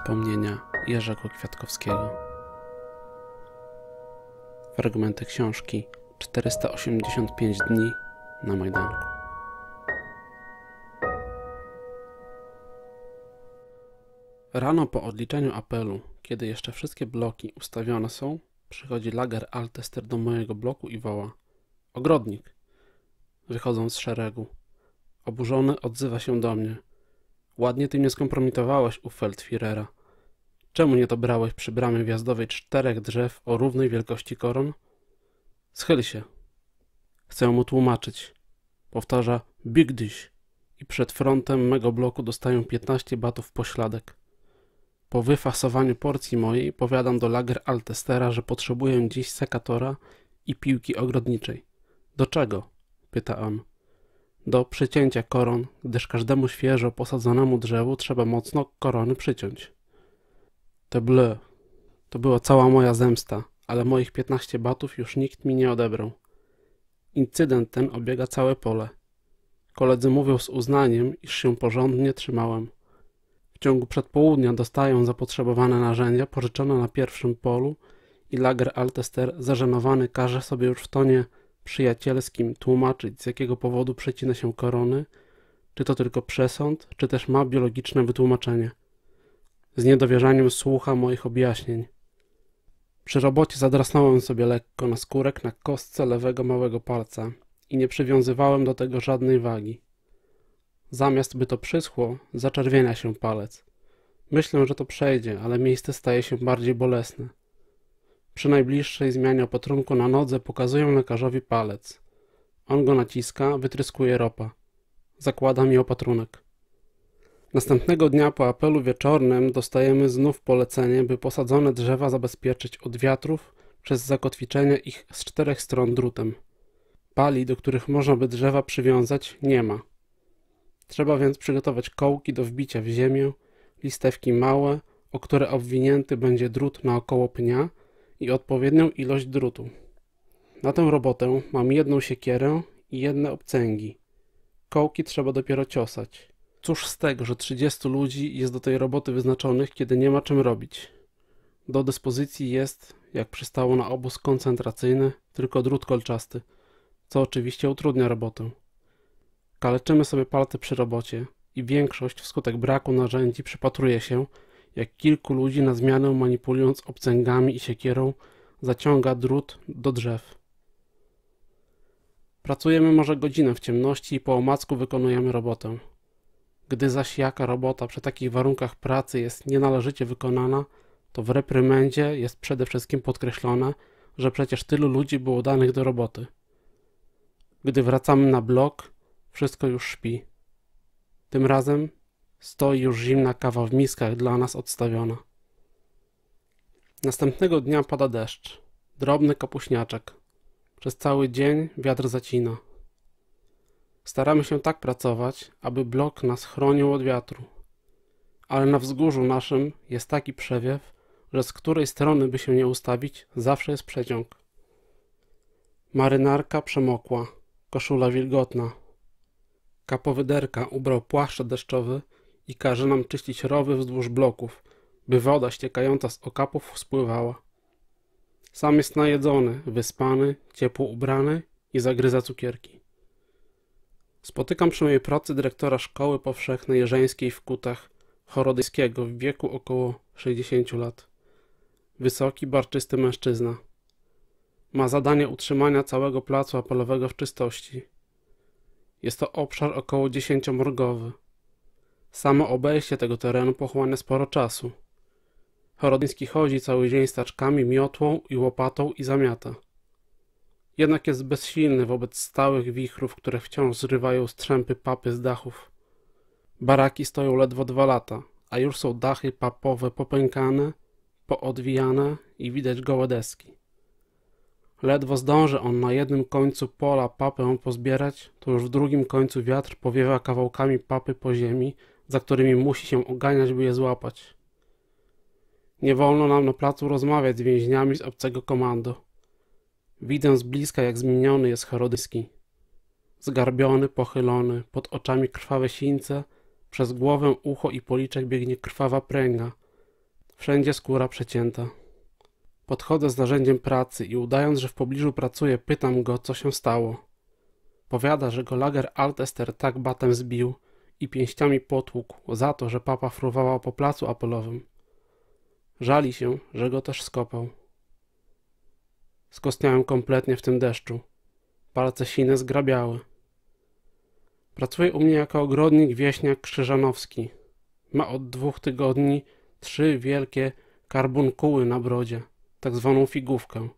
Wspomnienia Jerzego Kwiatkowskiego. Fragmenty książki 485 dni na Majdanku. Rano po odliczeniu apelu, kiedy jeszcze wszystkie bloki ustawione są, przychodzi lager Altester do mojego bloku i woła: Ogrodnik! Wychodząc z szeregu. Oburzony odzywa się do mnie. Ładnie ty mnie skompromitowałeś u Feldfirera. Czemu nie dobrałeś przy bramie wjazdowej czterech drzew o równej wielkości koron? Schyl się. Chcę mu tłumaczyć. Powtarza Big Dish i przed frontem mego bloku dostaję 15 batów pośladek. Po wyfasowaniu porcji mojej powiadam do lager Altestera, że potrzebuję dziś sekatora i piłki ogrodniczej. Do czego? pyta on do przycięcia koron, gdyż każdemu świeżo posadzonemu drzewu trzeba mocno korony przyciąć. Te ble. To była cała moja zemsta, ale moich piętnaście batów już nikt mi nie odebrał. Incydent ten obiega całe pole. Koledzy mówią z uznaniem, iż się porządnie trzymałem. W ciągu przedpołudnia dostają zapotrzebowane narzędzia pożyczone na pierwszym polu i lager Altester zażenowany każe sobie już w tonie przyjacielskim tłumaczyć, z jakiego powodu przecina się korony, czy to tylko przesąd, czy też ma biologiczne wytłumaczenie. Z niedowierzaniem słucha moich objaśnień. Przy robocie zadrasnąłem sobie lekko na skórek na kostce lewego małego palca i nie przywiązywałem do tego żadnej wagi. Zamiast by to przyschło, zaczerwienia się palec. Myślę, że to przejdzie, ale miejsce staje się bardziej bolesne. Przy najbliższej zmianie opatrunku na nodze pokazuję lekarzowi palec. On go naciska, wytryskuje ropa. Zakłada mi opatrunek. Następnego dnia po apelu wieczornym dostajemy znów polecenie, by posadzone drzewa zabezpieczyć od wiatrów przez zakotwiczenie ich z czterech stron drutem. Pali, do których można by drzewa przywiązać, nie ma. Trzeba więc przygotować kołki do wbicia w ziemię, listewki małe, o które obwinięty będzie drut naokoło pnia – i odpowiednią ilość drutu. Na tę robotę mam jedną siekierę i jedne obcęgi. Kołki trzeba dopiero ciosać. Cóż z tego, że 30 ludzi jest do tej roboty wyznaczonych, kiedy nie ma czym robić. Do dyspozycji jest, jak przystało na obóz koncentracyjny, tylko drut kolczasty, co oczywiście utrudnia robotę. Kaleczymy sobie palce przy robocie i większość wskutek braku narzędzi przypatruje się, jak kilku ludzi na zmianę manipulując obcęgami i siekierą zaciąga drut do drzew. Pracujemy może godzinę w ciemności i po omacku wykonujemy robotę. Gdy zaś jaka robota przy takich warunkach pracy jest nienależycie wykonana, to w reprymendzie jest przede wszystkim podkreślone, że przecież tylu ludzi było danych do roboty. Gdy wracamy na blok, wszystko już śpi. Tym razem Stoi już zimna kawa w miskach dla nas odstawiona. Następnego dnia pada deszcz. Drobny kapuśniaczek. Przez cały dzień wiatr zacina. Staramy się tak pracować, aby blok nas chronił od wiatru. Ale na wzgórzu naszym jest taki przewiew, że z której strony by się nie ustawić, zawsze jest przeciąg. Marynarka przemokła, koszula wilgotna. Kapowyderka ubrał płaszcz deszczowy i każe nam czyścić rowy wzdłuż bloków, by woda ściekająca z okapów spływała. Sam jest najedzony, wyspany, ciepło ubrany i zagryza cukierki. Spotykam przy mojej pracy dyrektora Szkoły Powszechnej Jeżeńskiej w Kutach, Chorodyjskiego, w wieku około 60 lat. Wysoki, barczysty mężczyzna. Ma zadanie utrzymania całego placu apelowego w czystości. Jest to obszar około dziesięciomorgowy. Samo obejście tego terenu pochłania sporo czasu. Chorodyński chodzi cały dzień staczkami, miotłą i łopatą i zamiata. Jednak jest bezsilny wobec stałych wichrów, które wciąż zrywają strzępy papy z dachów. Baraki stoją ledwo dwa lata, a już są dachy papowe popękane, poodwijane i widać gołe deski. Ledwo zdąży on na jednym końcu pola papę pozbierać, to już w drugim końcu wiatr powiewa kawałkami papy po ziemi, za którymi musi się oganiać, by je złapać. Nie wolno nam na placu rozmawiać z więźniami z obcego komando. Widzę z bliska, jak zmieniony jest Herodyski. Zgarbiony, pochylony, pod oczami krwawe sińce, przez głowę, ucho i policzek biegnie krwawa pręga. Wszędzie skóra przecięta. Podchodzę z narzędziem pracy i udając, że w pobliżu pracuje, pytam go, co się stało. Powiada, że go lager Altester tak batem zbił, i pięściami potłukł za to, że papa fruwała po placu apolowym. Żali się, że go też skopał. Skostniałem kompletnie w tym deszczu. Palce sine zgrabiały. Pracuje u mnie jako ogrodnik wieśniak Krzyżanowski. Ma od dwóch tygodni trzy wielkie karbunkuły na brodzie, tak zwaną figówkę.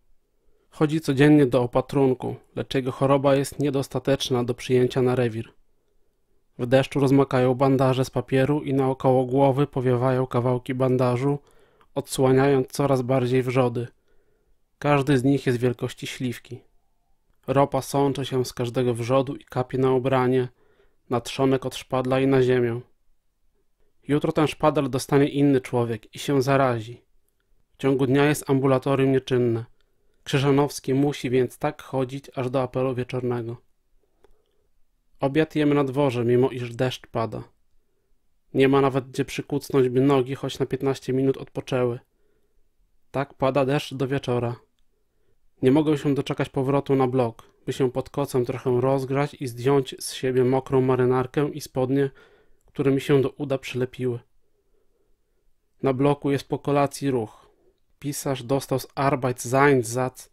Chodzi codziennie do opatrunku, lecz jego choroba jest niedostateczna do przyjęcia na rewir. W deszczu rozmakają bandaże z papieru i naokoło głowy powiewają kawałki bandażu, odsłaniając coraz bardziej wrzody. Każdy z nich jest wielkości śliwki. Ropa sączy się z każdego wrzodu i kapie na ubranie, na trzonek od szpadla i na ziemię. Jutro ten szpadel dostanie inny człowiek i się zarazi. W ciągu dnia jest ambulatorium nieczynne. Krzyżanowski musi więc tak chodzić aż do apelu wieczornego. Obiad jemy na dworze, mimo iż deszcz pada. Nie ma nawet gdzie przykucnąć, by nogi choć na 15 minut odpoczęły. Tak pada deszcz do wieczora. Nie mogę się doczekać powrotu na blok, by się pod kocem trochę rozgrać i zdjąć z siebie mokrą marynarkę i spodnie, które mi się do uda przylepiły. Na bloku jest po kolacji ruch. Pisarz dostał z Arbeitsseinsatz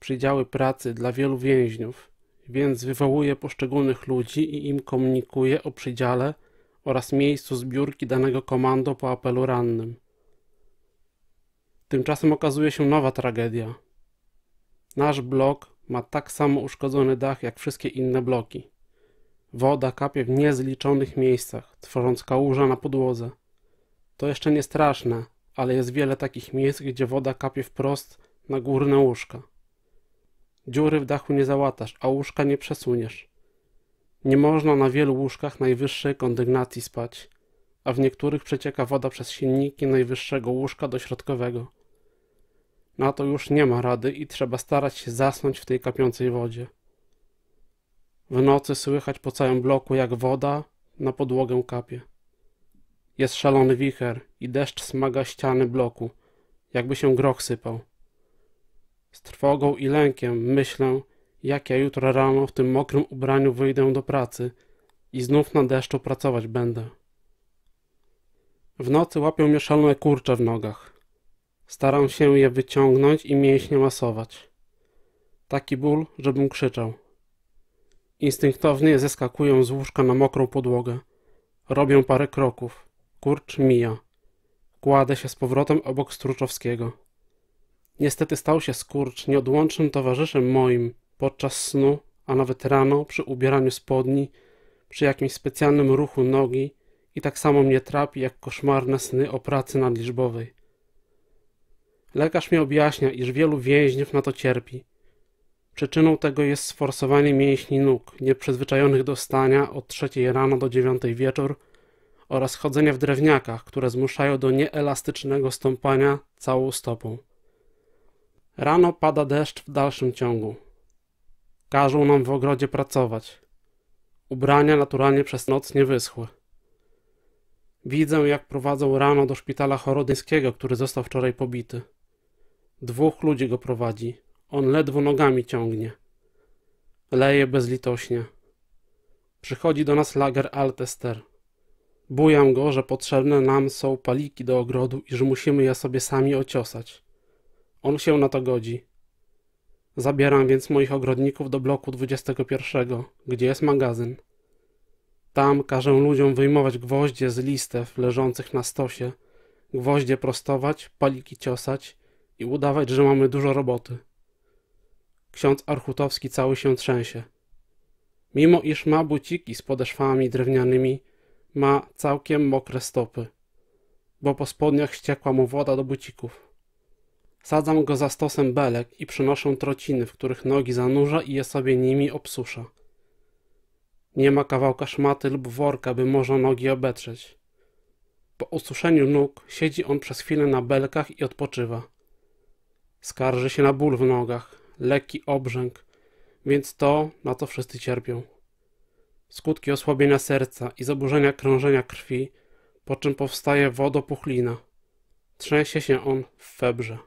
przydziały pracy dla wielu więźniów więc wywołuje poszczególnych ludzi i im komunikuje o przydziale oraz miejscu zbiórki danego komando po apelu rannym. Tymczasem okazuje się nowa tragedia. Nasz blok ma tak samo uszkodzony dach jak wszystkie inne bloki. Woda kapie w niezliczonych miejscach, tworząc kałuża na podłodze. To jeszcze nie straszne, ale jest wiele takich miejsc, gdzie woda kapie wprost na górne łóżka. Dziury w dachu nie załatasz, a łóżka nie przesuniesz. Nie można na wielu łóżkach najwyższej kondygnacji spać, a w niektórych przecieka woda przez silniki najwyższego łóżka do środkowego. Na to już nie ma rady i trzeba starać się zasnąć w tej kapiącej wodzie. W nocy słychać po całym bloku, jak woda na podłogę kapie. Jest szalony wicher i deszcz smaga ściany bloku, jakby się grok sypał. Z trwogą i lękiem myślę, jak ja jutro rano w tym mokrym ubraniu wyjdę do pracy i znów na deszczu pracować będę. W nocy łapią mnie szalone kurcze w nogach. Staram się je wyciągnąć i mięśnie masować. Taki ból, żebym krzyczał. Instynktownie zeskakuję z łóżka na mokrą podłogę. Robię parę kroków. Kurcz mija. Kładę się z powrotem obok Struczowskiego. Niestety stał się skurcz nieodłącznym towarzyszem moim podczas snu, a nawet rano przy ubieraniu spodni, przy jakimś specjalnym ruchu nogi i tak samo mnie trapi jak koszmarne sny o pracy nadliczbowej. Lekarz mi objaśnia, iż wielu więźniów na to cierpi. Przyczyną tego jest sforsowanie mięśni nóg, nieprzyzwyczajonych do stania od trzeciej rano do dziewiątej wieczór oraz chodzenia w drewniakach, które zmuszają do nieelastycznego stąpania całą stopą. Rano pada deszcz w dalszym ciągu. Każą nam w ogrodzie pracować. Ubrania naturalnie przez noc nie wyschły. Widzę, jak prowadzą rano do szpitala chorodyńskiego, który został wczoraj pobity. Dwóch ludzi go prowadzi. On ledwo nogami ciągnie. Leje bezlitośnie. Przychodzi do nas lager Altester. Bujam go, że potrzebne nam są paliki do ogrodu i że musimy je sobie sami ociosać. On się na to godzi. Zabieram więc moich ogrodników do bloku 21, gdzie jest magazyn. Tam każę ludziom wyjmować gwoździe z listew leżących na stosie, gwoździe prostować, paliki ciosać i udawać, że mamy dużo roboty. Ksiądz Archutowski cały się trzęsie. Mimo iż ma buciki z podeszwami drewnianymi, ma całkiem mokre stopy, bo po spodniach ściekła mu woda do bucików. Sadzam go za stosem belek i przynoszę trociny, w których nogi zanurza i je sobie nimi obsusza. Nie ma kawałka szmaty lub worka, by można nogi obetrzeć. Po ususzeniu nóg siedzi on przez chwilę na belkach i odpoczywa. Skarży się na ból w nogach, lekki obrzęk, więc to, na co wszyscy cierpią. Skutki osłabienia serca i zaburzenia krążenia krwi, po czym powstaje wodopuchlina. Trzęsie się on w febrze.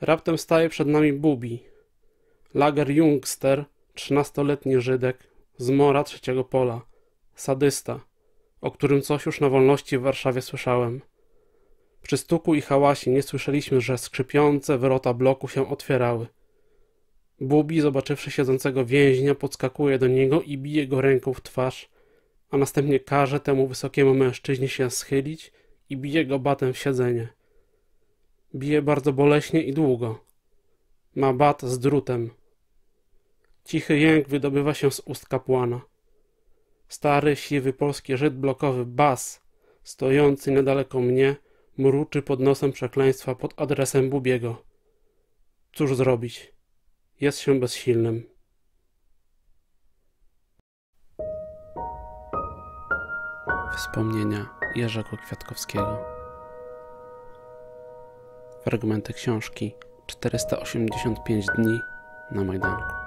Raptem staje przed nami Bubi, lager jungster, trzynastoletni Żydek z mora trzeciego pola, sadysta, o którym coś już na wolności w Warszawie słyszałem. Przy stuku i hałasie nie słyszeliśmy, że skrzypiące wrota bloku się otwierały. Bubi, zobaczywszy siedzącego więźnia, podskakuje do niego i bije go ręką w twarz, a następnie każe temu wysokiemu mężczyźnie się schylić i bije go batem w siedzenie. Bije bardzo boleśnie i długo. Ma bat z drutem. Cichy jęk wydobywa się z ust kapłana. Stary, siwy polski Żyd blokowy Bas, stojący niedaleko mnie, mruczy pod nosem przekleństwa pod adresem Bubiego. Cóż zrobić? Jest się bezsilnym. Wspomnienia Jerzego Kwiatkowskiego Fragmenty książki 485 dni na Majdanku.